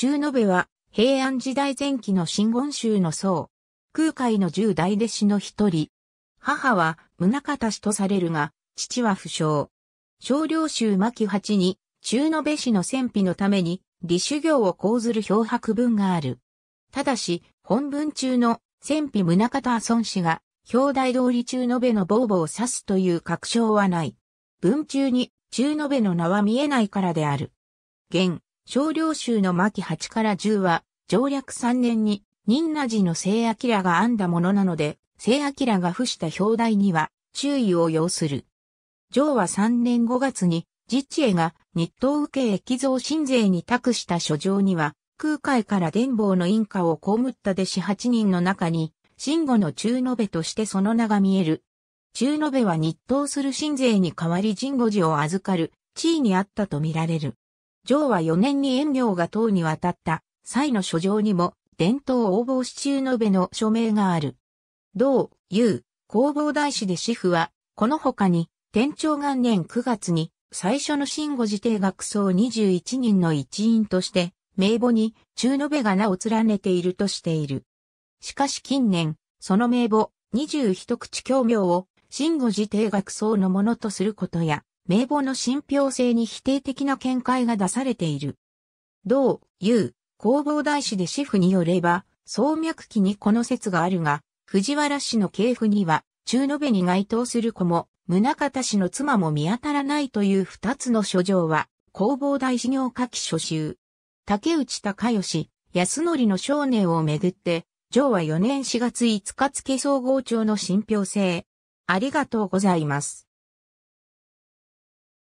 中延は平安時代前期の真言宗の僧。空海の十代弟子の一人。母は宗方氏とされるが、父は不詳。少量宗牧八に、中延氏の戦費のために、李修行を講ずる漂白文がある。ただし、本文中の戦費宗方孫氏が、表題通り中延のボーを指すという確証はない。文中に、中延の名は見えないからである。現、少量州の巻8から10は、上略3年に、仁和寺の聖明が編んだものなので、聖明が付した表題には、注意を要する。上は3年5月に、実地が日東受け益造新税に託した書状には、空海から伝法の因果を被った弟子8人の中に、慎吾の中延べとしてその名が見える。中延べは日東する新税に代わり神後寺を預かる地位にあったと見られる。上は4年に遠慮が党に渡った際の書状にも、伝統応募支中延べの署名がある。同、有、工房大師で師父は、この他に、天長元年9月に、最初の新語辞定学僧21人の一員として、名簿に中延部が名を連ねているとしている。しかし近年、その名簿21口教名を新語辞定学僧のものとすることや、名簿の信憑性に否定的な見解が出されている。同、有、工房大師で師父によれば、創脈期にこの説があるが、藤原氏の系譜には、中延部に該当する子も、宗方氏の妻も見当たらないという二つの書状は、工房大事業書き書集。竹内隆義、安則の少年をめぐって、上は4年4月5日付総合庁の信憑性。ありがとうございます。